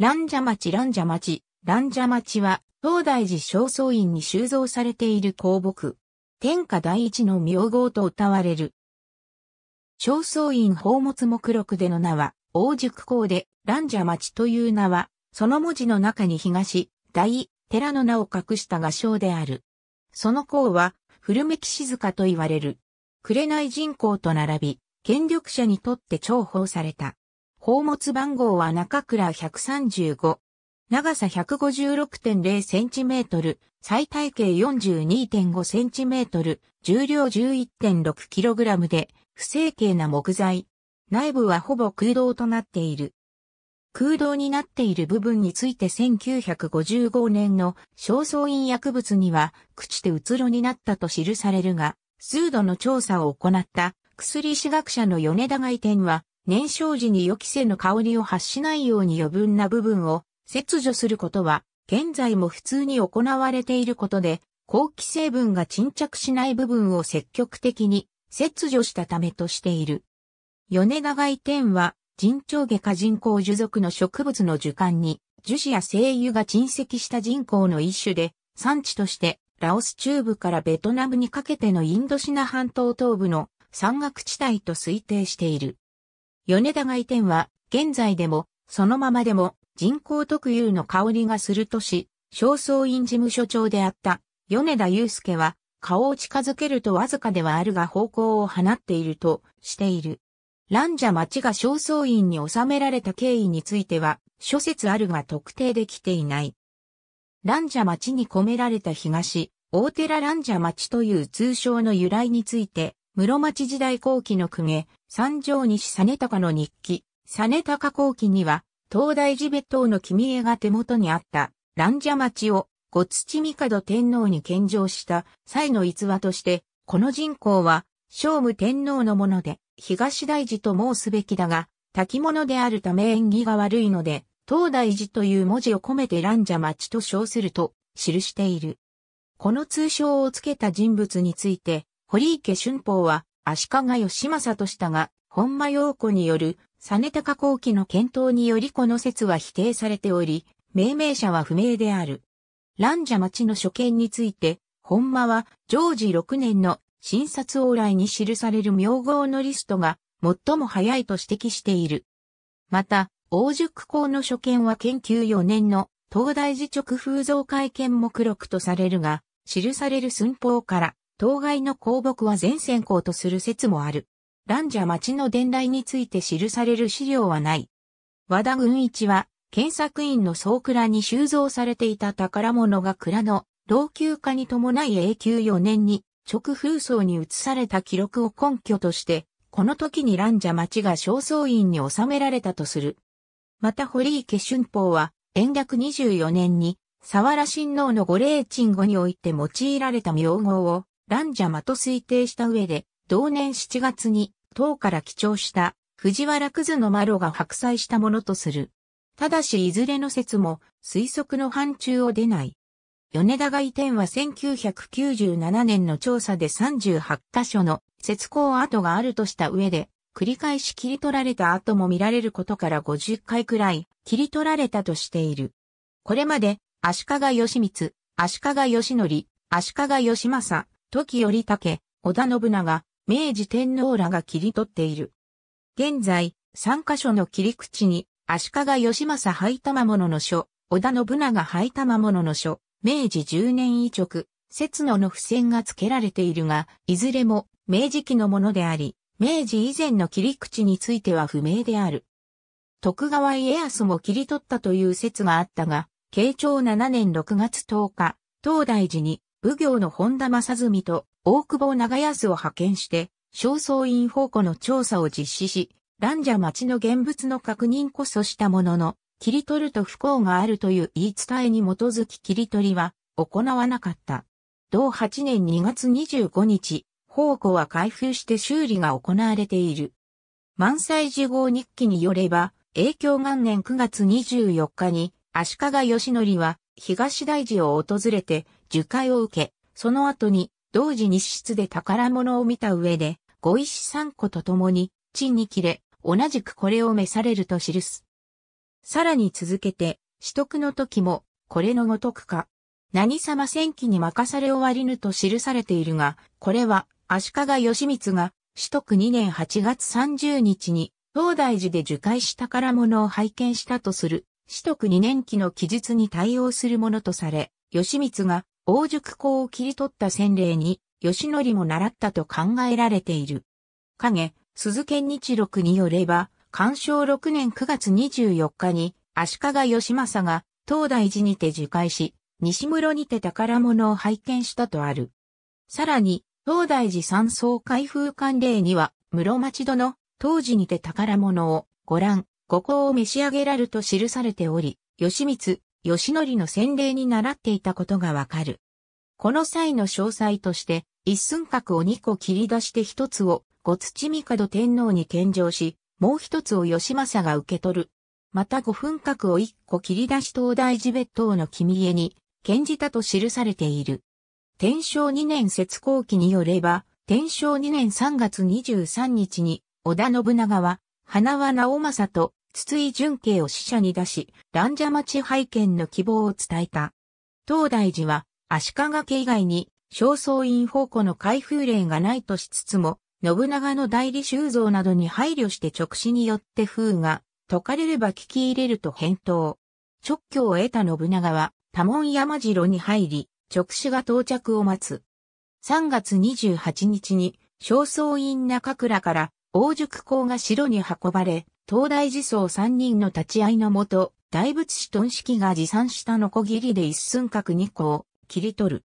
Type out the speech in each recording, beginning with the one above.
ランジャ町ランジャ町、ランジャ町は、東大寺正倉院に収蔵されている香木。天下第一の名号と謳われる。正倉院宝物目録での名は、大塾港で、ランジャ町という名は、その文字の中に東、大、寺の名を隠した画商である。その項は、古めき静かと言われる。紅人口と並び、権力者にとって重宝された。宝物番号は中倉135。長さ156.0センチメートル、最体径42.5センチメートル、重量11.6キログラムで、不成形な木材。内部はほぼ空洞となっている。空洞になっている部分について1955年の正燥院薬物には、朽ちてうつろになったと記されるが、数度の調査を行った薬師学者の米田外典は、燃焼時に予期せぬ香りを発しないように余分な部分を切除することは、現在も普通に行われていることで、後期成分が沈着しない部分を積極的に切除したためとしている。米田外天は、人長下下人工樹属の植物の樹幹に、樹脂や精油が沈積した人工の一種で、産地として、ラオス中部からベトナムにかけてのインドシナ半島東部の山岳地帯と推定している。米田外店は、現在でも、そのままでも、人工特有の香りがするとし、正倉院事務所長であった、米田祐介は、顔を近づけるとわずかではあるが方向を放っているとしている。ランジャ町が正倉院に収められた経緯については、諸説あるが特定できていない。ランジャ町に込められた東、大寺ランジャ町という通称の由来について、室町時代後期の公家、三条西実高の日記、実高後期には、東大寺別当の君江が手元にあった、蘭奢町を、後土帝天皇に献上した際の逸話として、この人口は、聖武天皇のもので、東大寺と申すべきだが、滝物であるため縁起が悪いので、東大寺という文字を込めて蘭奢町と称すると、記している。この通称をつけた人物について、堀池春宝は、足利義政としたが、本間陽子による、実高後期の検討によりこの説は否定されており、命名者は不明である。蘭者町の所見について、本間は、常時6年の診察往来に記される名号のリストが、最も早いと指摘している。また、王塾校の所見は研究4年の東大寺直風造会見目録とされるが、記される寸法から、当該の香木は全線公とする説もある。蘭者町の伝来について記される資料はない。和田軍一は、検索院の総蔵に収蔵されていた宝物が蔵の老朽化に伴い永久4年に直風層に移された記録を根拠として、この時に蘭者町が正倉院に収められたとする。また堀池春宝は、延暦24年に、沢良親王の御霊鎮後において用いられた名号を、ランジャマと推定した上で、同年7月に、唐から記帳した藤原くずのマロが白菜したものとする。ただしいずれの説も推測の範疇を出ない。米田外転は1997年の調査で38箇所の節光跡があるとした上で、繰り返し切り取られた跡も見られることから50回くらい切り取られたとしている。これまで足利義満、足利義則、足利義政、時頼武、織田信長、明治天皇らが切り取っている。現在、3箇所の切り口に、足利義政灰玉物の書、織田信長灰玉物の書、明治10年移直、節野の付箋が付けられているが、いずれも明治期のものであり、明治以前の切り口については不明である。徳川家康も切り取ったという説があったが、慶長7年6月10日、東大寺に武行の本田正澄と大久保長安を派遣して、正倉院宝庫の調査を実施し、男者町の現物の確認こそしたものの、切り取ると不幸があるという言い伝えに基づき切り取りは行わなかった。同8年2月25日、宝庫は開封して修理が行われている。満載事号日記によれば、影響元年9月24日に、足利義則は東大寺を訪れて、受戒を受け、その後に、同時に室で宝物を見た上で、ご一子三個と共に、地に切れ、同じくこれを召されると記す。さらに続けて、取得の時も、これのごとくか。何様戦記に任され終わりぬと記されているが、これは、足利義満が、取得2年8月30日に、東大寺で受戒した宝物を拝見したとする、取得2年期の記述に対応するものとされ、義満が、王塾校を切り取った洗礼に、義則も習ったと考えられている。影、鈴賢日録によれば、干渉6年9月24日に、足利義政が、東大寺にて受戒し、西室にて宝物を拝見したとある。さらに、東大寺三層開封管令には、室町殿、当時にて宝物を、ご覧、ご功を召し上げられると記されており、義光、義則の洗礼に習っていたことがわかる。この際の詳細として、一寸角を二個切り出して一つを、ご土帝天皇に献上し、もう一つを義政が受け取る。また五分角を一個切り出し東大寺別当の君家に、献じたと記されている。天正二年節後期によれば、天正二年三月二十三日に、織田信長は、花輪直政と筒井純慶を死者に出し、蘭者町拝見の希望を伝えた。東大寺は、足利家以外に、正倉院宝庫の開封令がないとしつつも、信長の代理修造などに配慮して直視によって封が、解かれれば聞き入れると返答。直居を得た信長は、多門山城に入り、直視が到着を待つ。3月28日に、正倉院中倉から、王塾港が城に運ばれ、東大寺僧三人の立ち会いのもと、大仏師トン式が持参したノコギリで一寸角二個を切り取る。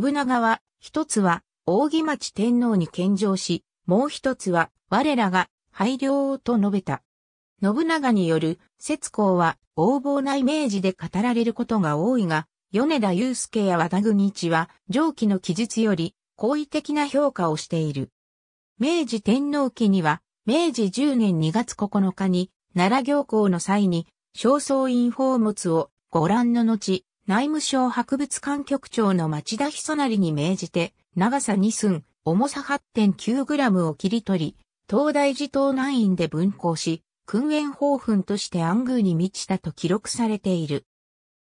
信長は、一つは、扇町天皇に献上し、もう一つは、我らが、拝領をと述べた。信長による、節公は、横暴なイメージで語られることが多いが、米田祐介や和田国一は、上記の記述より、好意的な評価をしている。明治天皇記には、明治10年2月9日に、奈良行幸の際に、正倉院宝物をご覧の後、内務省博物館局長の町田久成に命じて、長さ2寸、重さ 8.9g を切り取り、東大寺東南院で分校し、訓練法墳として暗宮に満ちたと記録されている。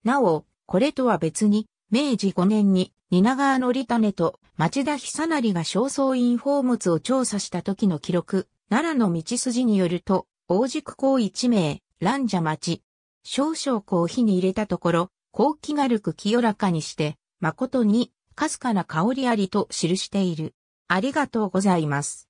なお、これとは別に、明治5年に、蜷川の利種と町田久成が正倉院宝物を調査した時の記録、奈良の道筋によると、王宿港一名、蘭者町。少々こう火に入れたところ、こう気軽く清らかにして、誠に、かすかな香りありと記している。ありがとうございます。